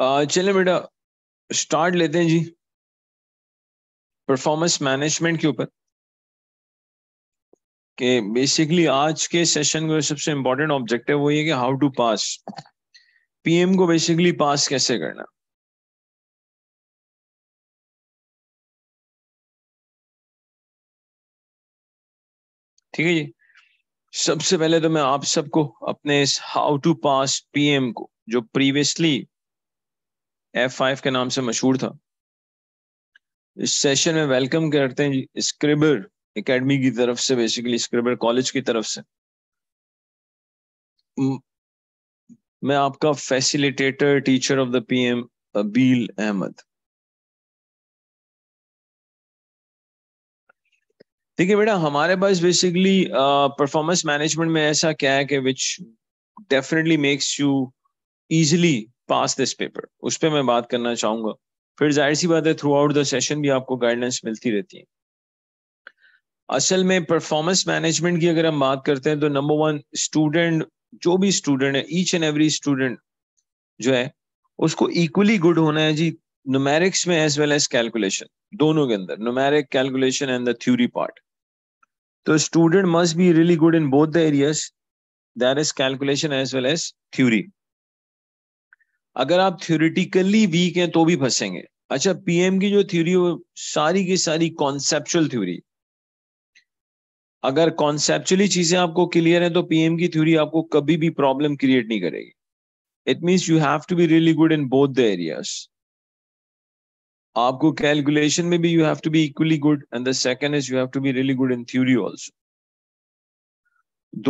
चले बेटा स्टार्ट लेते हैं जी परफॉर्मेंस मैनेजमेंट के ऊपर के बेसिकली आज के सेशन का सबसे इम्पोर्टेंट ऑब्जेक्टिव वो ये कि हाउ टू पास पीएम को बेसिकली पास कैसे करना ठीक है जी सबसे पहले तो मैं आप सबको अपने इस हाउ टू पास पीएम को जो प्रीवियसली एफ फाइव के नाम से मशहूर था इस सेशन में वेलकम करते हैं स्क्रिबर एकेडमी की तरफ से बेसिकली स्क्रिबर कॉलेज की तरफ से मैं आपका facilitator teacher of the PM Abeel Ahmed देखिए बेटा हमारे पास बेसिकली परफॉर्मेंस मैनेजमेंट में ऐसा क्या है कि which definitely makes you easily pass this paper उस पर मैं बात करना चाहूंगा फिर जाहिर सी बात है थ्रू आउट द सेशन भी आपको गाइडलाइंस मिलती रहती है असल में परफॉर्मेंस मैनेजमेंट की अगर हम बात करते हैं तो नंबर वन स्टूडेंट जो भी स्टूडेंट है ईच एंड एवरी स्टूडेंट जो है उसको इक्वली गुड होना है जी नुमेरिक्स में एज वेल एज कैलकुलेशन दोनों के अंदर numeric calculation and the theory part तो student must be really good in both the areas that is calculation as well as theory अगर आप थ्योरिटिकली वीक हैं तो भी फंसेंगे अच्छा पीएम की जो थ्योरी वो सारी की सारी कॉन्सेप्चुअल थ्योरी अगर कॉन्सेप्चुअली चीजें आपको क्लियर है तो पीएम की थ्योरी आपको कभी भी प्रॉब्लम क्रिएट नहीं करेगी it means you have to be really good in both the areas आपको कैलकुलेशन में भी you have to be equally good and the second is you have to be really good in theory also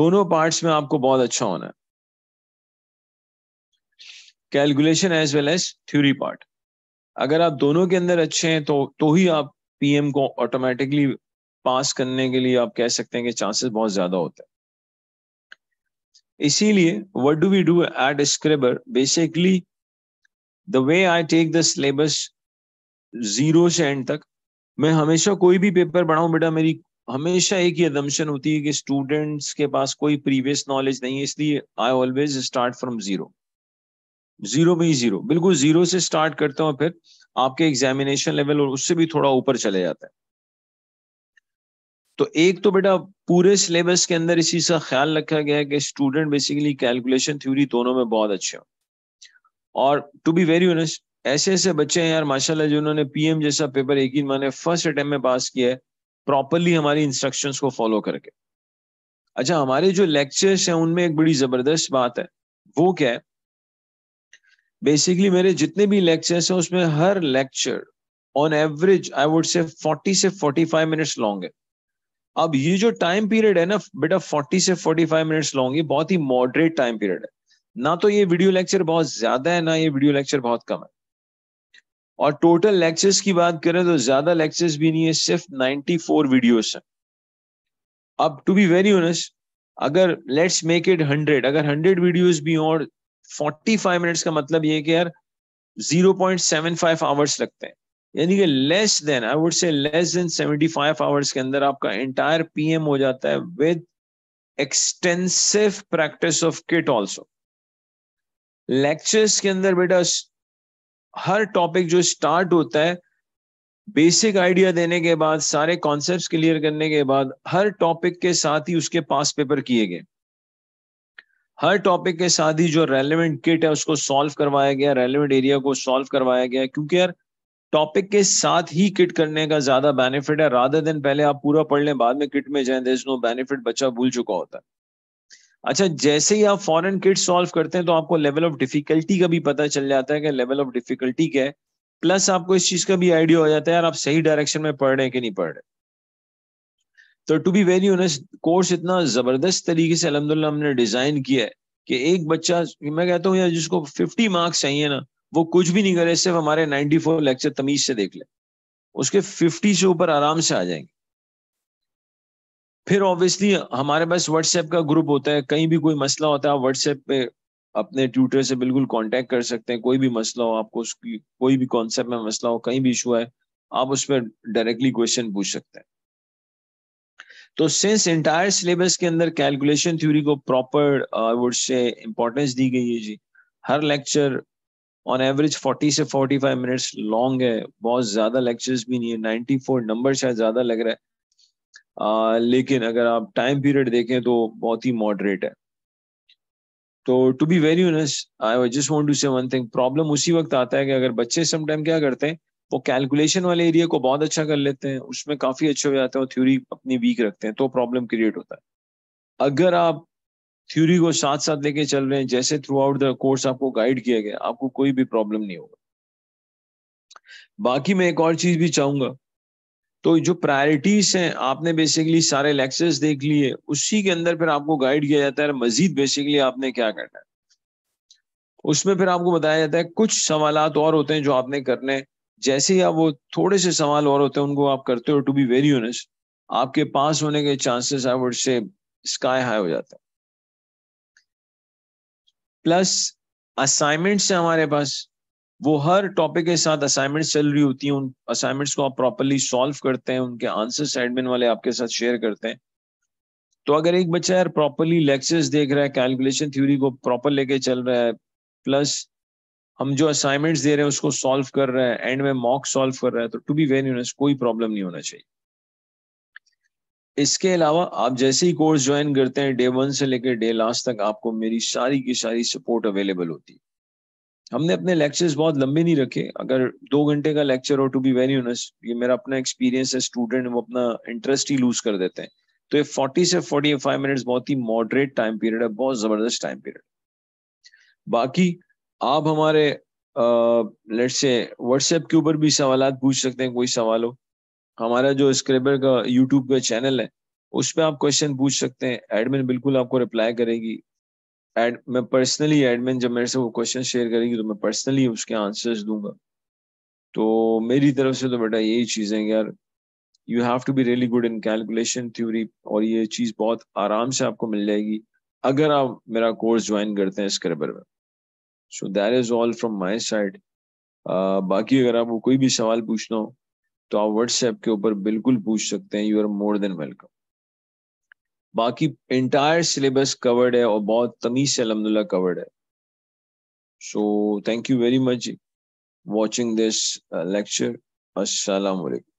दोनों parts में आपको बहुत अच्छा होना है calculation as well as theory part अगर आप दोनों के अंदर अच्छे हैं तो तो ही आप पीएम को ऑटोमेटिकली पास करने के लिए आप कह सकते हैं कि चांसेस बहुत ज्यादा होते हैं इसीलिए what do we do at Scrabber basically the way I take the syllabus zero से एंड तक मैं हमेशा कोई भी पेपर बढ़ाऊं बेटा मेरी हमेशा एक ही अदम्पशन होती है कि स्टूडेंट्स के पास कोई प्रीवियस नॉलेज नहीं है इसलिए I always start from zero zero में ही जीरो बिल्कुल जीरो से स्टार्ट करते और फिर आपके एग्जामिनेशन लेवल और उससे भी थोड़ा ऊपर चले जाता है तो एक तो बेटा पूरे सिलेबस के अंदर इसी सा ख्याल रखा गया है कि स्टूडेंट बेसिकली कैलकुलेशन थ्योरी दोनों में बहुत अच्छे हो और टू बी वेरी ऑनेस्ट ऐसे ऐसे बच्चे हैं यार माशाल्लाह जिन्होंने पीएम जैसा पेपर एक ही मैंने फर्स्ट अटेम्प में पास किया है प्रॉपरली हमारी इंस्ट्रक्शंस को फॉलो करके अच्छा हमारे जो लेक्चर्स हैं उनमें एक बड़ी जबरदस्त बात है वो क्या है बेसिकली मेरे जितने भी लेक्चर्स हैं उसमें हर lecture on average I would say 40 से 45 मिनट्स लॉन्ग है अब ये जो टाइम पीरियड है ना बेटा 40 से 45 मिनट्स लॉन्ग है बहुत ही मॉडरेट टाइम पीरियड है ना तो ये वीडियो लेक्चर बहुत ज्यादा है ना ये वीडियो लेक्चर बहुत कम है और टोटल लेक्चर्स की बात करें तो ज्यादा लेक्चर्स भी नहीं है सिर्फ 94 वीडियोज है अब टू बी वेरी ऑनेस्ट अगर लेट्स मेक इट हंड्रेड अगर हंड्रेड वीडियोज भी और फोर्टी फाइव मिनट्स का मतलब ये कि यार zero point seven five hours लगते हैं यानी कि less than I would say less than seventy five hours के अंदर आपका एंटायर पीएम हो जाता है with extensive practice of kit also lectures के अंदर बेटा हर टॉपिक जो स्टार्ट होता है बेसिक आइडिया देने के बाद सारे कॉन्सेप्ट्स क्लियर करने के बाद हर टॉपिक के साथ ही उसके पास पेपर किए गए हर टॉपिक के साथ ही जो रेलिवेंट किट है उसको सॉल्व करवाया गया रेलिवेंट एरिया को सॉल्व करवाया गया क्योंकि यार टॉपिक के साथ ही किट करने का ज्यादा बेनिफिट है राधा दिन पहले आप पूरा पढ़ लें बाद में किट में जाए नो बेनिफिट बच्चा भूल चुका होता है अच्छा जैसे ही आप फॉरन किट सॉल्व करते हैं तो आपको लेवल ऑफ डिफिकल्टी का भी पता चल जाता है कि लेवल ऑफ डिफिकल्टी क्या है प्लस आपको इस चीज का भी आइडिया हो जाता है यार आप सही डायरेक्शन में पढ़ रहे हैं कि नहीं पढ़ रहे तो to be very honest course इतना जबरदस्त तरीके से अलहमदुल्ला हमने डिजाइन किया है कि एक बच्चा मैं कहता हूँ यार जिसको फिफ्टी मार्क्स चाहिए ना वो कुछ भी नहीं करे सिर्फ हमारे नाइनटी फोर लेक्चर तमीज से देख ले उसके फिफ्टी से ऊपर आराम से आ जाएंगे फिर ऑब्वियसली हमारे पास व्हाट्सएप का ग्रुप होता है कहीं भी कोई मसला होता है आप व्हाट्सएप पे अपने ट्यूटर से बिल्कुल कॉन्टेक्ट कर सकते हैं कोई भी मसला हो आपको उसकी कोई भी कॉन्सेप्ट में मसला हो कहीं भी इशू है आप उस पर डायरेक्टली क्वेश्चन पूछ सकते हैं तो सिंस एंटायर सिलेबस के अंदर कैलकुलेशन थ्योरी को proper I would say importance दी गई है जी हर लेक्चर ऑन एवरेज 40 से 45 मिनट्स लॉन्ग है बहुत ज़्यादा लेक्चर्स भी नहीं है 94 नंबर शायद ज़्यादा लग रहा है uh, लेकिन अगर आप टाइम पीरियड देखें तो बहुत ही मॉडरेट है तो to be very honest I just want to say one thing problem उसी वक्त आता है कि अगर बच्चे समटाइम क्या करते हैं वो कैलकुलेशन वाले एरिया को बहुत अच्छा कर लेते हैं उसमें काफी अच्छे हो जाते हैं और थ्योरी अपनी वीक रखते हैं तो प्रॉब्लम क्रिएट होता है अगर आप थ्योरी को साथ साथ लेके चल रहे हैं जैसे थ्रू आउट द कोर्स आपको गाइड किया गया आपको कोई भी प्रॉब्लम नहीं होगा बाकी मैं एक और चीज भी चाहूंगा तो जो प्रायोरिटीज हैं आपने बेसिकली सारे लेक्चर्स देख लिए उसी के अंदर फिर आपको गाइड किया जाता है मजीद बेसिकली आपने क्या करना है उसमें फिर आपको बताया जाता है कुछ सवाल और होते हैं जो आपने करने जैसे ही आप वो थोड़े से सवाल और होते हैं उनको आप करते हो टू बी वेरी ऑनेस्ट आपके पास होने के chances I would say sky high हो जाता है प्लस असाइनमेंट्स हैं हमारे पास वो हर टॉपिक के साथ असाइनमेंट्स चल रही होती हैं उन असाइनमेंट्स को आप प्रॉपरली सॉल्व करते हैं उनके आंसर एडमिन वाले आपके साथ शेयर करते हैं तो अगर एक बच्चा यार प्रॉपरली लेक्चर्स देख रहा है कैलकुलेशन थ्योरी को प्रॉपर लेके चल रहा है प्लस हम जो असाइनमेंट्स दे रहे हैं उसको सॉल्व कर रहे हैं एंड में मॉक सॉल्व कर रहे हैं तो टू बी वेरी ऑनेस्ट कोई प्रॉब्लम नहीं होना चाहिए इसके अलावा आप जैसे ही कोर्स ज्वाइन करते हैं डे वन से लेकर डे लास्ट तक आपको मेरी सारी की सारी सपोर्ट अवेलेबल होती है हमने अपने लेक्चर्स बहुत लंबे नहीं रखे अगर दो घंटे का लेक्चर हो टू बी वेरी ऑनेस्ट ये मेरा अपना एक्सपीरियंस है स्टूडेंट वो अपना इंटरेस्ट ही लूज कर देते हैं तो ये फोर्टी से फोर्टी फाइव मिनट्स बहुत ही मॉडरेट टाइम पीरियड है बहुत जबरदस्त टाइम पीरियड बाकी आप हमारे लेट्स से व्हाट्सएप के ऊपर भी सवाल पूछ सकते हैं कोई सवाल हो हमारा जो स्क्रेबर का यूट्यूब का चैनल है उस पर आप क्वेश्चन पूछ सकते हैं एडमिन बिल्कुल आपको रिप्लाई करेगी एड मैं पर्सनली एडमिन जब मेरे से वो क्वेश्चन शेयर करेंगी तो मैं पर्सनली उसके आंसर्स दूंगा तो मेरी तरफ से तो बेटा यही चीज़ें यार you have to be really good in calculation theory और ये चीज़ बहुत आराम से आपको मिल जाएगी अगर आप मेरा कोर्स ज्वाइन करते हैं स्क्रेबर में so that is all from my side बाकी अगर आपको कोई भी सवाल पूछना हो तो आप व्हाट्सएप के ऊपर बिल्कुल पूछ सकते हैं you are more than welcome बाकी इंटायर सिलेबस कवर्ड है और बहुत तमीज से अलहमदुल्ला कवर्ड है so thank you very much watching this lecture असलकम